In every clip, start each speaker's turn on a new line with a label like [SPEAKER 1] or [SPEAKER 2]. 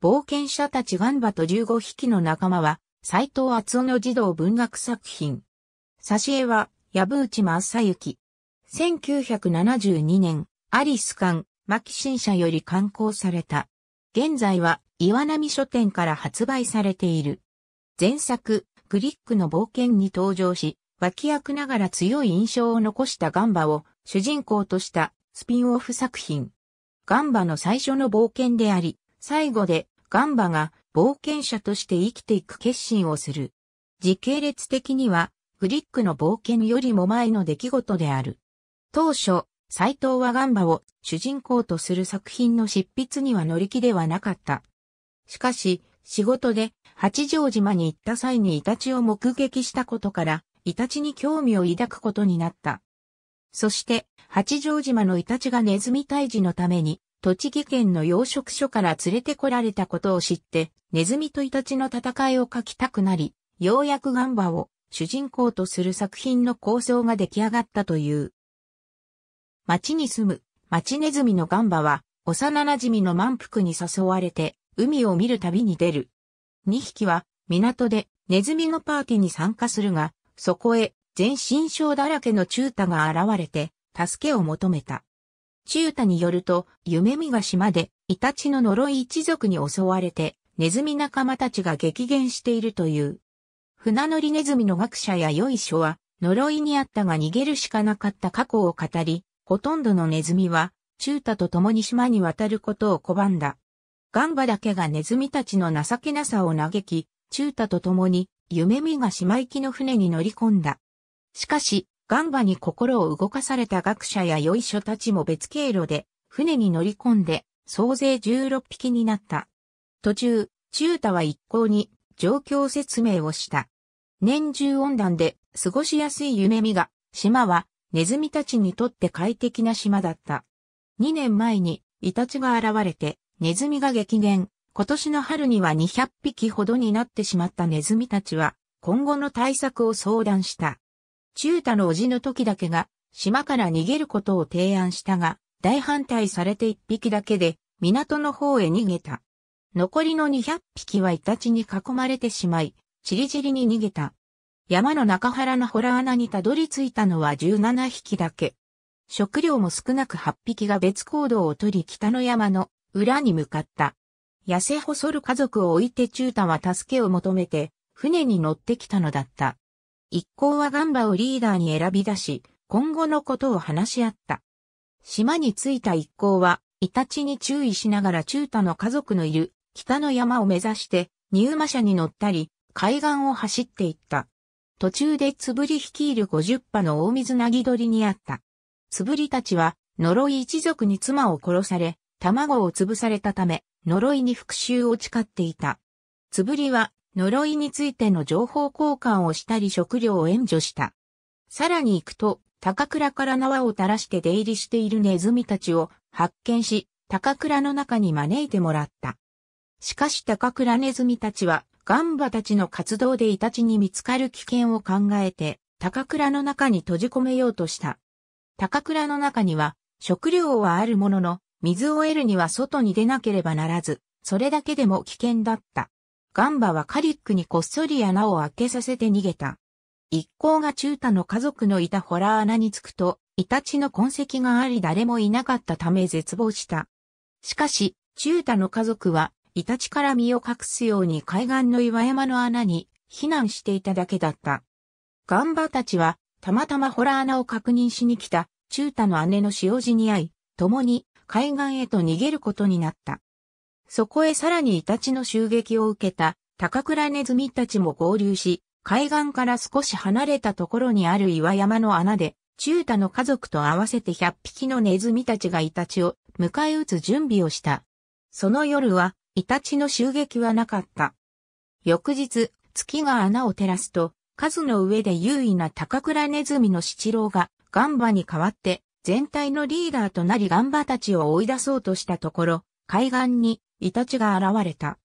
[SPEAKER 1] 冒険者たちガンバと15匹の仲間は、斎藤厚夫の児童文学作品。挿絵は、部内正幸。1972年、アリス館、牧新社より刊行された。現在は、岩波書店から発売されている。前作、グリックの冒険に登場し、脇役ながら強い印象を残したガンバを主人公としたスピンオフ作品。ガンバの最初の冒険であり、最後でガンバが冒険者として生きていく決心をする。時系列的にはグリックの冒険よりも前の出来事である。当初、斎藤はガンバを主人公とする作品の執筆には乗り気ではなかった。しかし、仕事で八丈島に行った際にイタチを目撃したことから、イタチに興味を抱くことになった。そして、八丈島のイタチがネズミ退治のために栃木県の養殖所から連れてこられたことを知って、ネズミとイタチの戦いを描きたくなり、ようやくガンバを主人公とする作品の構想が出来上がったという。町に住む町ネズミのガンバは、幼馴染の満腹に誘われて、海を見る旅に出る。2匹は、港でネズミのパーティーに参加するが、そこへ全身症だらけのチュータが現れて、助けを求めた。中太によると、夢見が島で、イタチの呪い一族に襲われて、ネズミ仲間たちが激減しているという。船乗りネズミの学者や良い書は、呪いにあったが逃げるしかなかった過去を語り、ほとんどのネズミは、中太と共に島に渡ることを拒んだ。ガンバだけがネズミたちの情けなさを嘆き、中太と共に、夢見が島行きの船に乗り込んだ。しかし、ガンバに心を動かされた学者や良い書たちも別経路で船に乗り込んで総勢16匹になった。途中、中太は一向に状況説明をした。年中温暖で過ごしやすい夢見が、島はネズミたちにとって快適な島だった。2年前にイタチが現れてネズミが激減。今年の春には200匹ほどになってしまったネズミたちは今後の対策を相談した。中太の叔父の時だけが、島から逃げることを提案したが、大反対されて一匹だけで、港の方へ逃げた。残りの200匹はイタチに囲まれてしまい、ちりじりに逃げた。山の中原の洞穴にたどり着いたのは17匹だけ。食料も少なく8匹が別行動をとり北の山の裏に向かった。痩せ細る家族を置いて中太は助けを求めて船に乗ってきたのだった。一行はガンバをリーダーに選び出し、今後のことを話し合った。島に着いた一行は、イタチに注意しながら中太の家族のいる北の山を目指して、ニウマ車に乗ったり、海岸を走っていった。途中でつぶり率いる50羽の大水なぎ鳥にあった。つぶりたちは、呪い一族に妻を殺され、卵を潰されたため、呪いに復讐を誓っていた。つぶりは、呪いについての情報交換をしたり食料を援助した。さらに行くと、高倉から縄を垂らして出入りしているネズミたちを発見し、高倉の中に招いてもらった。しかし高倉ネズミたちは、ガンバたちの活動でイタチに見つかる危険を考えて、高倉の中に閉じ込めようとした。高倉の中には、食料はあるものの、水を得るには外に出なければならず、それだけでも危険だった。ガンバはカリックにこっそり穴を開けさせて逃げた。一行が中太の家族のいたホラー穴に着くと、イタチの痕跡があり誰もいなかったため絶望した。しかし、中太の家族は、イタチから身を隠すように海岸の岩山の穴に避難していただけだった。ガンバたちは、たまたまホラー穴を確認しに来た、中太の姉の塩路に会い、共に海岸へと逃げることになった。そこへさらにイタチの襲撃を受けた高倉ネズミたちも合流し、海岸から少し離れたところにある岩山の穴で、中太の家族と合わせて100匹のネズミたちがイタチを迎え撃つ準備をした。その夜は、イタチの襲撃はなかった。翌日、月が穴を照らすと、数の上で優位な高倉ネズミの七郎がガンバに代わって全体のリーダーとなりガンバたちを追い出そうとしたところ、海岸にイタチが現れた。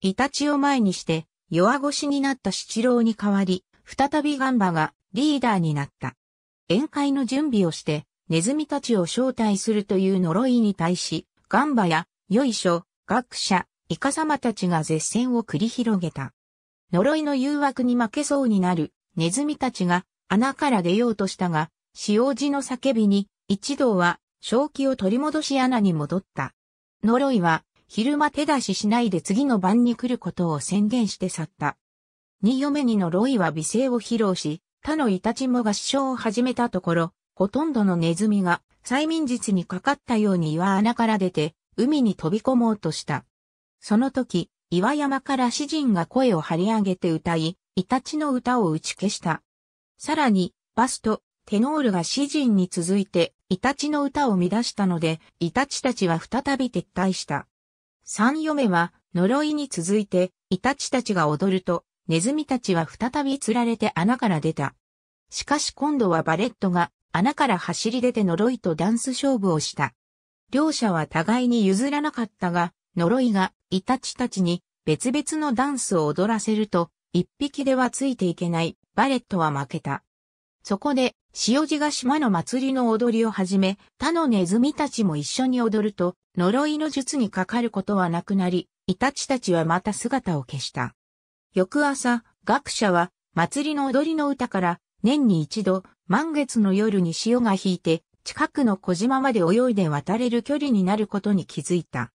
[SPEAKER 1] イタチを前にして、弱腰になった七郎に代わり、再びガンバがリーダーになった。宴会の準備をして、ネズミたちを招待するという呪いに対し、ガンバや、よいしょ、学者、イカ様たちが絶戦を繰り広げた。呪いの誘惑に負けそうになる、ネズミたちが穴から出ようとしたが、使用時の叫びに、一同は正気を取り戻し穴に戻った。呪いは、昼間手出ししないで次の晩に来ることを宣言して去った。二嫁に呪いは美声を披露し、他のイタチも合唱を始めたところ、ほとんどのネズミが催眠術にかかったように岩穴から出て、海に飛び込もうとした。その時、岩山から詩人が声を張り上げて歌い、イタチの歌を打ち消した。さらに、バスとテノールが詩人に続いて、イタチの歌を乱したので、イタチたちは再び撤退した。三嫁は、呪いに続いて、イタチたちが踊ると、ネズミたちは再び釣られて穴から出た。しかし今度はバレットが、穴から走り出て呪いとダンス勝負をした。両者は互いに譲らなかったが、呪いが、イタチたちに、別々のダンスを踊らせると、一匹ではついていけない、バレットは負けた。そこで、塩地が島の祭りの踊りをはじめ、他のネズミたちも一緒に踊ると、呪いの術にかかることはなくなり、イタチたちはまた姿を消した。翌朝、学者は、祭りの踊りの歌から、年に一度、満月の夜に潮が引いて、近くの小島まで泳いで渡れる距離になることに気づいた。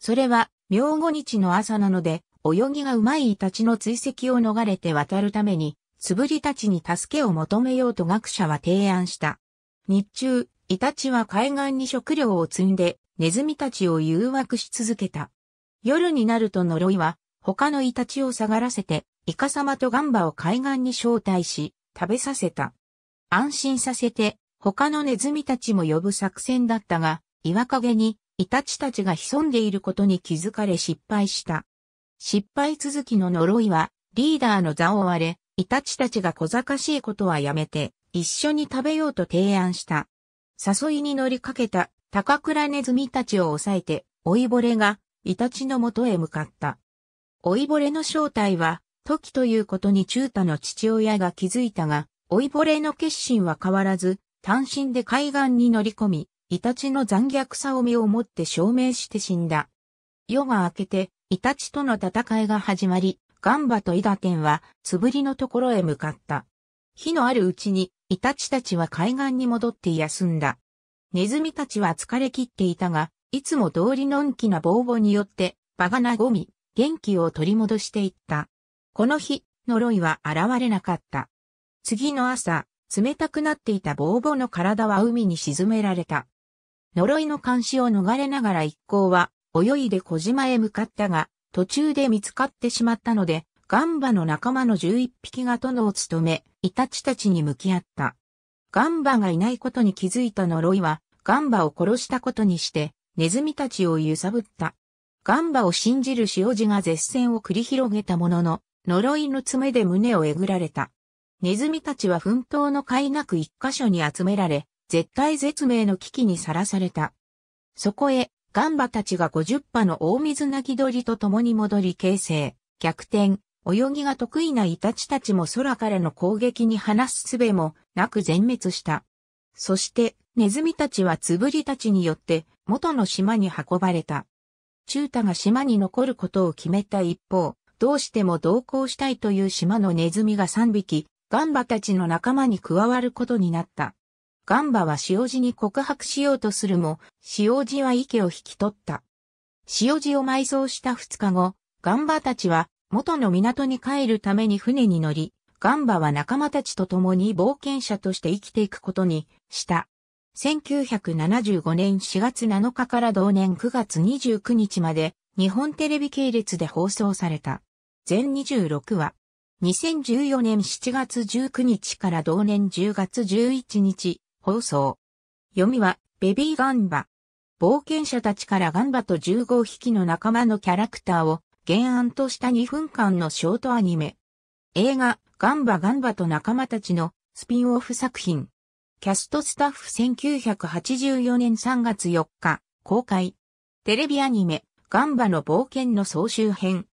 [SPEAKER 1] それは、明後日の朝なので、泳ぎがうまいイタチの追跡を逃れて渡るために、つぶりたちに助けを求めようと学者は提案した。日中、イタチは海岸に食料を積んで、ネズミたちを誘惑し続けた。夜になると呪いは、他のイタチを下がらせて、イカ様とガンバを海岸に招待し、食べさせた。安心させて、他のネズミたちも呼ぶ作戦だったが、岩陰に、イタチたちが潜んでいることに気づかれ失敗した。失敗続きの呪いは、リーダーの座を割れ、イタチたちが小賢しいことはやめて、一緒に食べようと提案した。誘いに乗りかけた高倉ネズミたちを抑えて、老いぼれがイタチの元へ向かった。老いぼれの正体は、時ということに中太の父親が気づいたが、老いぼれの決心は変わらず、単身で海岸に乗り込み、イタチの残虐さを身をもって証明して死んだ。夜が明けて、イタチとの戦いが始まり、ガンバとイダテンは、つぶりのところへ向かった。火のあるうちに、イタチたちは海岸に戻って休んだ。ネズミたちは疲れ切っていたが、いつも通りのんきなボーボによって、バガナゴミ、元気を取り戻していった。この日、呪いは現れなかった。次の朝、冷たくなっていたボーボの体は海に沈められた。呪いの監視を逃れながら一行は、泳いで小島へ向かったが、途中で見つかってしまったので、ガンバの仲間の11匹が殿を務め、イタチたちに向き合った。ガンバがいないことに気づいた呪いは、ガンバを殺したことにして、ネズミたちを揺さぶった。ガンバを信じる塩地が絶戦を繰り広げたものの、呪いの爪で胸をえぐられた。ネズミたちは奮闘の甲斐なく一箇所に集められ、絶体絶命の危機にさらされた。そこへ、ガンバたちが50羽の大水泣き鳥と共に戻り形成、逆転、泳ぎが得意なイタチたちも空からの攻撃に放す術もなく全滅した。そして、ネズミたちはつぶりたちによって元の島に運ばれた。中太が島に残ることを決めた一方、どうしても同行したいという島のネズミが3匹、ガンバたちの仲間に加わることになった。ガンバは塩路に告白しようとするも、塩路は池を引き取った。塩路を埋葬した2日後、ガンバたちは元の港に帰るために船に乗り、ガンバは仲間たちと共に冒険者として生きていくことにした。1975年4月7日から同年9月29日まで日本テレビ系列で放送された。全26話。2014年7月19日から同年10月11日、放送。読みは、ベビーガンバ。冒険者たちからガンバと15匹の仲間のキャラクターを原案とした2分間のショートアニメ。映画、ガンバガンバと仲間たちのスピンオフ作品。キャストスタッフ1984年3月4日、公開。テレビアニメ、ガンバの冒険の総集編。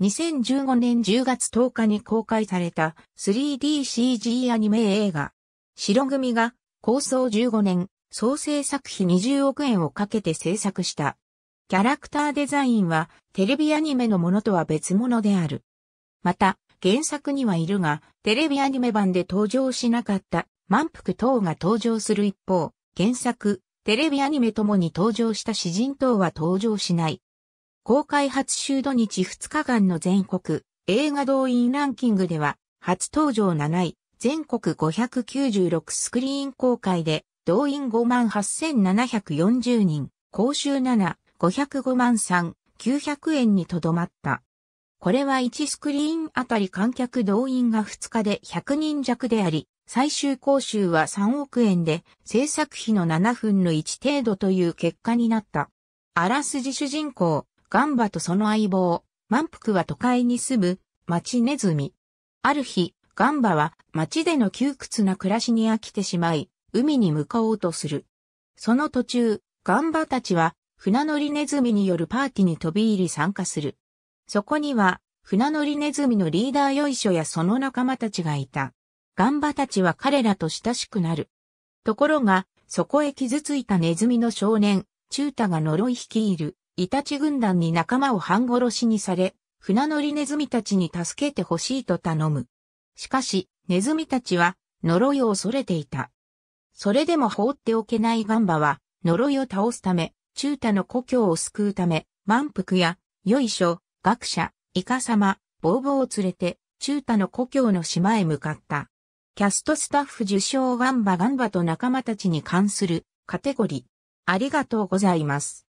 [SPEAKER 1] 2015年10月10日に公開された 3DCG アニメ映画。白組が構想15年、総制作費20億円をかけて制作した。キャラクターデザインはテレビアニメのものとは別物である。また、原作にはいるが、テレビアニメ版で登場しなかった満腹等が登場する一方、原作、テレビアニメともに登場した詩人等は登場しない。公開初週土日2日間の全国映画動員ランキングでは、初登場7位、全国596スクリーン公開で、動員58,740人、公衆7、505万3、900円にとどまった。これは1スクリーンあたり観客動員が2日で100人弱であり、最終公衆は3億円で、制作費の7分の1程度という結果になった。あらすじ主人公、ガンバとその相棒、満腹は都会に住む、町ネズミ。ある日、ガンバは街での窮屈な暮らしに飽きてしまい、海に向かおうとする。その途中、ガンバたちは船乗りネズミによるパーティーに飛び入り参加する。そこには船乗りネズミのリーダーよいしょやその仲間たちがいた。ガンバたちは彼らと親しくなる。ところが、そこへ傷ついたネズミの少年、チュータが呪い率いる、イタチ軍団に仲間を半殺しにされ、船乗りネズミたちに助けてほしいと頼む。しかし、ネズミたちは呪いを恐れていた。それでも放っておけないガンバは、呪いを倒すため、中太の故郷を救うため、満腹や、よいしょ、学者、イカ様、ボーボーを連れて、中太の故郷の島へ向かった。キャストスタッフ受賞ガンバガンバと仲間たちに関するカテゴリー。ありがとうございます。